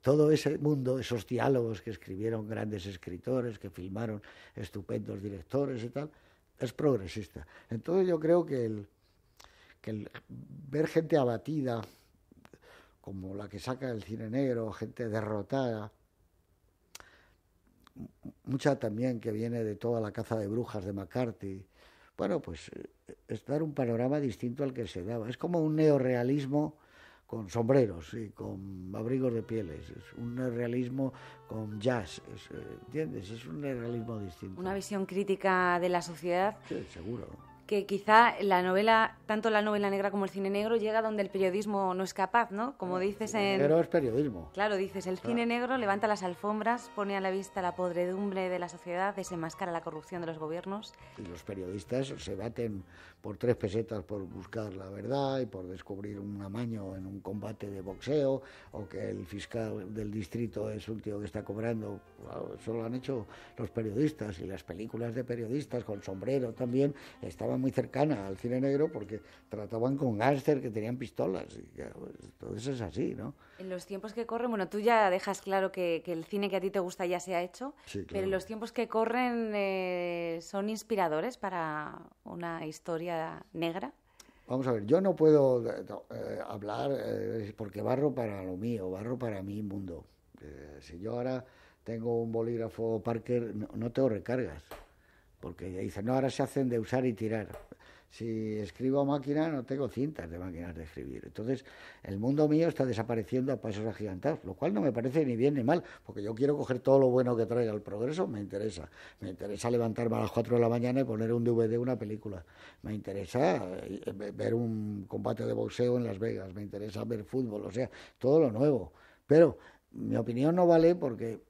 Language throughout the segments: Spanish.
Todo ese mundo, esos diálogos que escribieron grandes escritores, que filmaron estupendos directores y tal, es progresista. Entonces yo creo que ver gente abatida, como la que saca el cine negro, gente derrotada, mucha también que viene de toda la caza de brujas de McCarthy, bueno, pues eh, es dar un panorama distinto al que se daba. Es como un neorealismo con sombreros y con abrigos de pieles, es un realismo con jazz, eh, ¿entiendes? Es un realismo distinto. Una visión crítica de la sociedad. Sí, seguro que quizá la novela, tanto la novela negra como el cine negro, llega donde el periodismo no es capaz, ¿no? Como dices en... Pero es periodismo. Claro, dices, el cine negro levanta las alfombras, pone a la vista la podredumbre de la sociedad, desenmascara la corrupción de los gobiernos. Y los periodistas se baten por tres pesetas por buscar la verdad y por descubrir un amaño en un combate de boxeo, o que el fiscal del distrito es un tío que está cobrando. Solo lo han hecho los periodistas y las películas de periodistas con sombrero también estaban muy cercana al cine negro porque trataban con gángster que tenían pistolas. Y pues, todo eso es así, ¿no? En los tiempos que corren, bueno, tú ya dejas claro que, el cine que a ti te gusta ya se ha hecho, pero en los tiempos que corren eh, son inspiradores para una historia negra. Vamos a ver, yo no puedo eh, eh, hablar porque barro para lo mío, barro para mi mundo. si yo ahora tengo un bolígrafo Parker, no, te tengo recargas porque dicen, no, ahora se hacen de usar y tirar. Si escribo a máquina, no tengo cintas de máquinas de escribir. Entonces, el mundo mío está desapareciendo a pasos agigantados, lo cual no me parece ni bien ni mal, porque yo quiero coger todo lo bueno que traiga el progreso, me interesa. Me interesa levantarme a las 4 de la mañana y poner un DVD, una película. Me interesa eh, ver un combate de boxeo en Las Vegas, me interesa ver fútbol, o sea, todo lo nuevo. Pero mi opinión no vale porque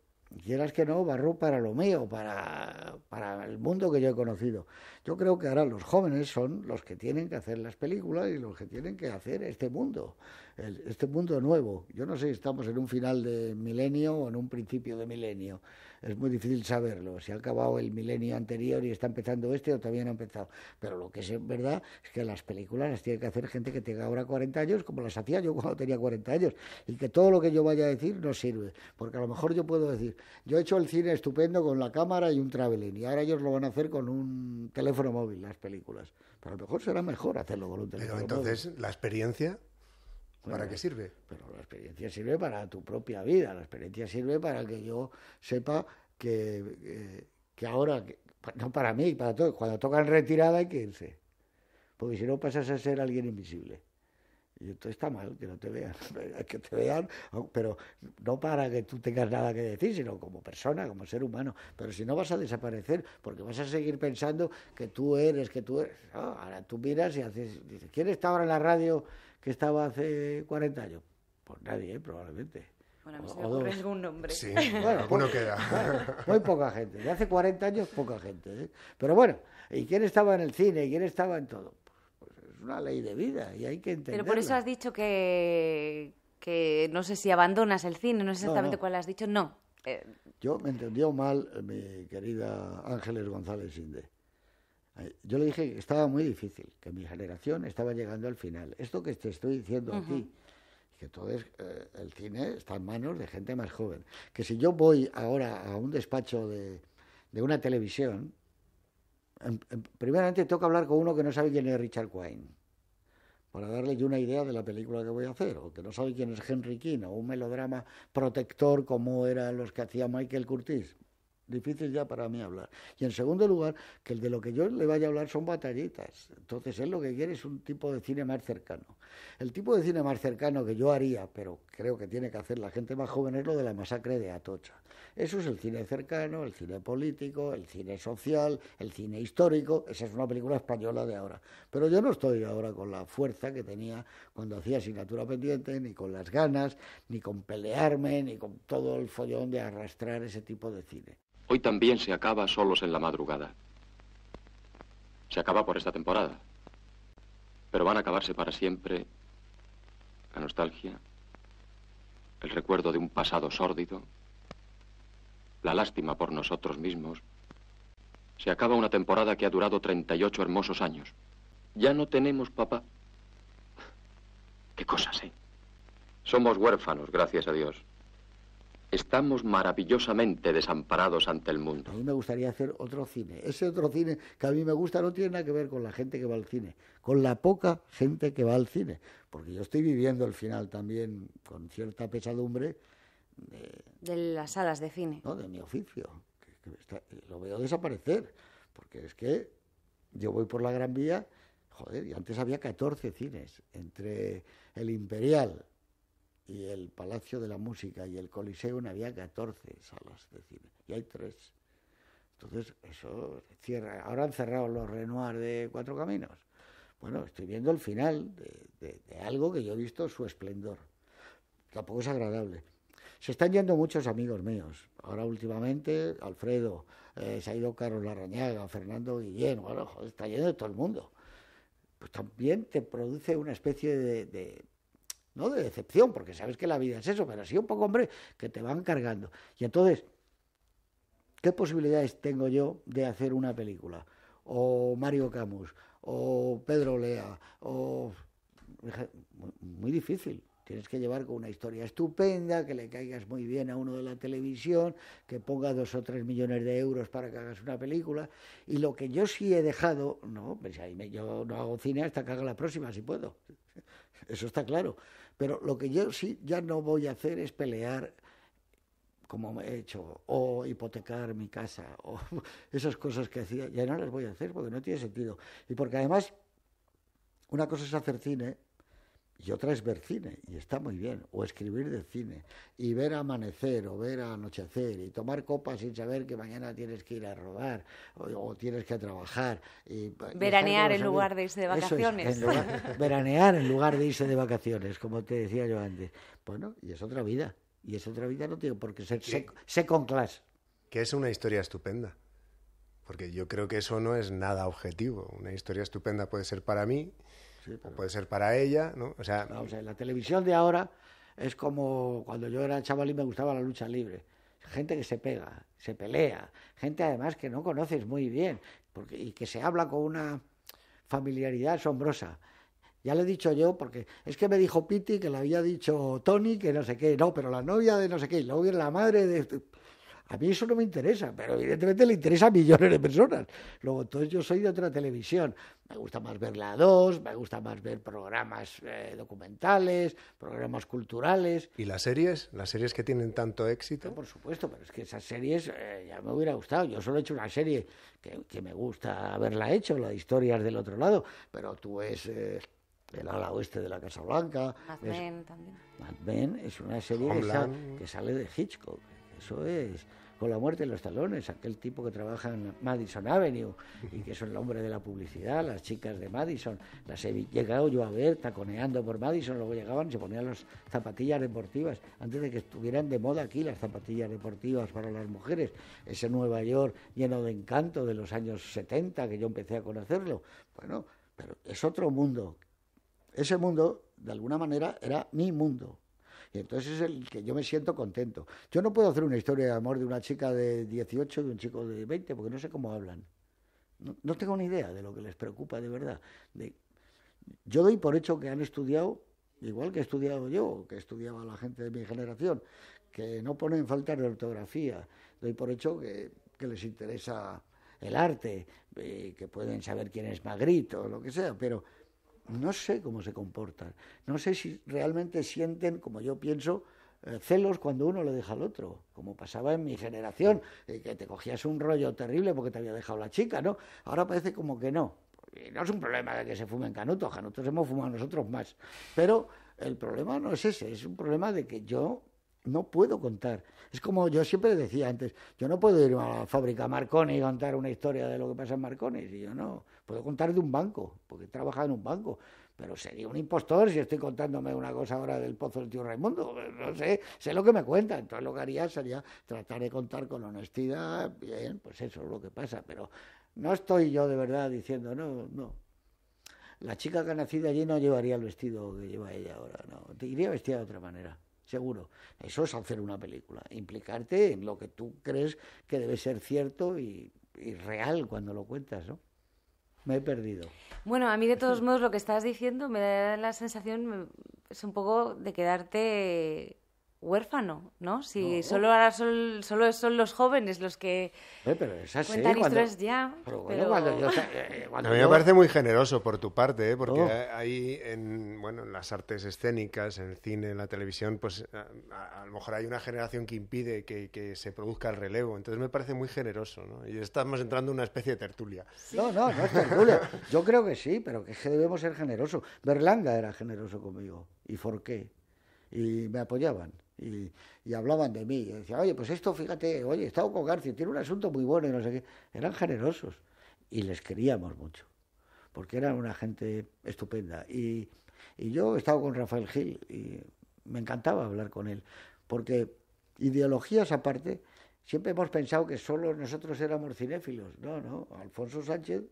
quieras que no, barro para lo mío, para, para, el mundo que yo he conocido. Yo creo que ahora los jóvenes son los que tienen que hacer las películas y los que tienen que hacer este mundo, este mundo nuevo. Yo no sé si estamos en un final de milenio o en un principio de milenio es muy difícil saberlo, si ha acabado el milenio anterior y está empezando este o todavía no ha empezado. Pero lo que es verdad es que las películas las tiene que hacer gente que tenga ahora 40 años, como las hacía yo cuando tenía 40 años, y que todo lo que yo vaya a decir no sirve, porque a lo mejor yo puedo decir, yo he hecho el cine estupendo con la cámara y un traveling, y ahora ellos lo van a hacer con un teléfono móvil, las películas. Pero a lo mejor será mejor hacerlo con un teléfono Pero entonces, la experiencia pues ¿Para qué sirve? Pero la experiencia sirve para tu propia vida, la experiencia sirve para que yo sepa que, eh, que ahora, no para mí, para todos, cuando tocan retirada hay que irse, porque si no pasas a ser alguien invisible. Y esto está mal que no te vean, que te vean, pero no para que tú tengas nada que decir, sino como persona, como ser humano. Pero si no vas a desaparecer, porque vas a seguir pensando que tú eres, que tú eres. ahora tú miras y haces, dices, ¿quién está ahora en la radio? que estaba hace 40 años? Pues nadie, ¿eh? probablemente. Bueno, a mí se algún nombre. Sí, bueno, pues, queda. muy poca gente. De hace 40 años, poca gente. ¿eh? Pero bueno, ¿y quién estaba en el cine? ¿Y quién estaba en todo? Pues, pues es una ley de vida y hay que entenderlo. Pero por eso has dicho que, que no sé si abandonas el cine, no sé exactamente cuál has dicho. No. Eh. Yo me entendió mal mi querida Ángeles González Inde. Yo le dije que estaba muy difícil, que mi generación estaba llegando al final. Esto que te estoy diciendo aquí, que todo eh, el cine está en manos de gente más joven. Que si yo voy ahora a un despacho de, una televisión, em, em, primeramente tengo que hablar con uno que no sabe quién es Richard Quine, para darle yo una idea de la película que voy a hacer, o que no sabe quién es Henry King, o un melodrama protector como eran los que hacía Michael Curtis difícil ya para mí hablar. Y en segundo lugar, que el de lo que yo le vaya a hablar son batallitas. Entonces él lo que quiere es un tipo de cine más cercano. El tipo de cine más cercano que yo haría, pero creo que tiene que hacer la gente más joven, es lo de la masacre de Atocha. Eso es el cine cercano, el cine político, el cine social, el cine histórico. Esa es una película española de ahora. Pero yo no estoy ahora con la fuerza que tenía cuando hacía asignatura pendiente, ni con las ganas, ni con pelearme, ni con todo el follón de arrastrar ese tipo de cine. Hoy también se acaba solos en la madrugada. Se acaba por esta temporada. Pero van a acabarse para siempre la nostalgia, el recuerdo de un pasado sórdido, la lástima por nosotros mismos. Se acaba una temporada que ha durado 38 hermosos años. Ya no tenemos papá. Qué cosas, ¿eh? Somos huérfanos, gracias a Dios. Estamos maravillosamente desamparados ante el mundo. A mí me gustaría hacer otro cine. Ese otro cine que a mí me gusta no tiene nada que ver con la gente que va al cine, con la poca gente que va al cine. Porque yo estoy viviendo el final también con cierta pesadumbre. De, las salas de cine. No, de mi oficio. lo veo desaparecer. Porque es que yo voy por la Gran Vía, joder, y antes había 14 cines entre el Imperial, y el Palacio de la Música y el Coliseo Coliseum había 14 salas de cine y hay tres. Entonces, eso cierra. Ahora han cerrado los Renoir de Cuatro Caminos. Bueno, estoy viendo el final de, algo que yo he visto su esplendor. Tampoco es agradable. Se están yendo muchos amigos míos. Ahora últimamente, Alfredo, eh, se ha ido Carlos Larrañaga, Fernando Guillén, bueno, joder, está yendo todo el mundo. Pues también te produce una especie de no de decepción, porque sabes que la vida es eso, pero así un poco, hombre, que te van cargando. Y entonces, ¿qué posibilidades tengo yo de hacer una película? O Mario Camus, o Pedro Lea, o... Muy difícil. Tienes que llevar con una historia estupenda, que le caigas muy bien a uno de la televisión, que ponga dos o tres millones de euros para que hagas una película. Y lo que yo sí he dejado, no, pues yo no hago cine hasta que haga la próxima, si puedo. Eso está claro. Pero lo que yo sí ya no voy a hacer es pelear como he hecho, o hipotecar mi casa, o esas cosas que hacía, ya no las voy a hacer porque no tiene sentido. Y porque además, una cosa es hacer cine y otra es ver cine, y está muy bien, o escribir de cine, y ver amanecer o ver anochecer, y tomar copas sin saber que mañana tienes que ir a robar o, tienes que trabajar. Y, veranear en lugar de irse de vacaciones. veranear en lugar de irse de vacaciones, como te decía yo antes. Bueno, y es otra vida, y es otra vida, no tiene por qué ser second class. Que es una historia estupenda, porque yo creo que eso no es nada objetivo. Una historia estupenda puede ser para mí puede ser para ella, ¿no? O sea... la televisión de ahora es como cuando yo era chaval y me gustaba la lucha libre. Gente que se pega, se pelea, gente además que no conoces muy bien porque, y que se habla con una familiaridad asombrosa. Ya le he dicho yo, porque es que me dijo Piti que le había dicho Tony que no sé qué, no, pero la novia de no sé qué, y luego la madre de a mí eso no me interesa, pero evidentemente le interesa a millones de personas. Luego, entonces yo soy de otra televisión. Me gusta más ver la 2, me gusta más ver programas eh, documentales, programas culturales. ¿Y las series? ¿Las series que tienen tanto éxito? por supuesto, pero es que esas series eh, ya me hubiera gustado. Yo solo he hecho una serie que, me gusta haberla hecho, la de historias del otro lado, pero tú es... Eh, el ala oeste de la Casa Blanca. Mad Men también. Mad Men es una serie que sale de Hitchcock. Eso es con la muerte de los talones, aquel tipo que trabaja en Madison Avenue y que es el hombre de la publicidad, las chicas de Madison, las he llegado yo a ver taconeando por Madison, luego llegaban y se ponían las zapatillas deportivas, antes de que estuvieran de moda aquí las zapatillas deportivas para las mujeres, ese Nueva York lleno de encanto de los años 70 que yo empecé a conocerlo, bueno, pero es otro mundo, ese mundo de alguna manera era mi mundo, y entonces es el que yo me siento contento. Yo no puedo hacer una historia de amor de una chica de 18 y un chico de 20 porque no sé cómo hablan. No, tengo ni idea de lo que les preocupa de verdad. De, yo doy por hecho que han estudiado, igual que he estudiado yo, que estudiaba la gente de mi generación, que no ponen falta de ortografía. Doy por hecho que, les interesa el arte, eh, que pueden saber quién es Magritte o lo que sea, pero no sé cómo se comportan, no sé si realmente sienten, como yo pienso, eh, celos cuando uno le deja al otro, como pasaba en mi generación, eh, que te cogías un rollo terrible porque te había dejado la chica, ¿no? Ahora parece como que no. Y no es un problema de que se fumen canutos, canutos hemos fumado nosotros más. Pero el problema no es ese, es un problema de que yo no puedo contar. Es como yo siempre decía antes, yo no puedo ir a la fábrica Marconi y contar una historia de lo que pasa en Marconi, y yo no Puedo contar de un banco, porque he trabajado en un banco, pero sería un impostor si estoy contándome una cosa ahora del pozo del tío Raimundo. No sé, sé lo que me cuenta. Entonces lo que haría sería tratar de contar con honestidad, bien, pues eso es lo que pasa, pero no estoy yo de verdad diciendo, no, no, la chica que ha nacido allí no llevaría el vestido que lleva ella ahora, no. Te iría vestida de otra manera, seguro. Eso es hacer una película, implicarte en lo que tú crees que debe ser cierto y, y real cuando lo cuentas, ¿no? Me he perdido. Bueno, a mí de todos modos lo que estás diciendo me da la sensación, es un poco de quedarte huérfano, ¿no? Si solo ahora son, solo son los jóvenes los que eh, cuentan historias ya. Eh, eh, a mí me parece muy generoso por tu parte, ¿eh? porque oh. ahí en, bueno, en las artes escénicas, en el cine, en la televisión, pues a, lo mejor hay una generación que impide que, se produzca el relevo. Entonces me parece muy generoso, ¿no? Y estamos entrando en una especie de tertulia. No, no, no es tertulia. yo creo que sí, pero que debemos ser generosos. Berlanga era generoso conmigo. ¿Y por qué? Y me apoyaban. Y, hablaban de mí. Y decían, oye, pues esto, fíjate, oye, he estado con García, tiene un asunto muy bueno y no sé qué. Eran generosos y les queríamos mucho, porque eran una gente estupenda. Y, y yo he estado con Rafael Gil y me encantaba hablar con él, porque ideologías aparte, siempre hemos pensado que solo nosotros éramos cinéfilos. No, no, Alfonso Sánchez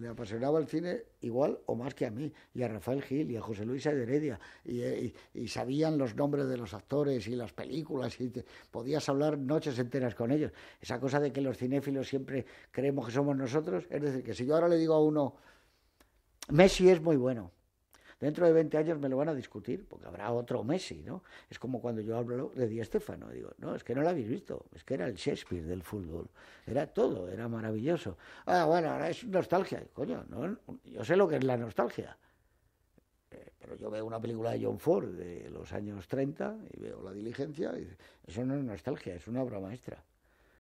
le apasionaba el cine igual o más que a mí, y a Rafael Gil y a José Luis Heredia, y, eh, sabían los nombres de los actores y las películas, y podías hablar noches enteras con ellos. Esa cosa de que los cinéfilos siempre creemos que somos nosotros, es decir, que si yo ahora le digo a uno, Messi es muy bueno, Dentro de 20 años me lo van a discutir porque habrá otro Messi, ¿no? Es como cuando yo hablo de Di Stéfano, digo, no, es que no lo habéis visto, es que era el Shakespeare del fútbol, era todo, era maravilloso. Ah, bueno, ahora es nostalgia, coño, ¿no? yo sé lo que es la nostalgia. Eh, pero yo veo una película de John Ford de los años 30 y veo la diligencia y eso no es nostalgia, es una obra maestra.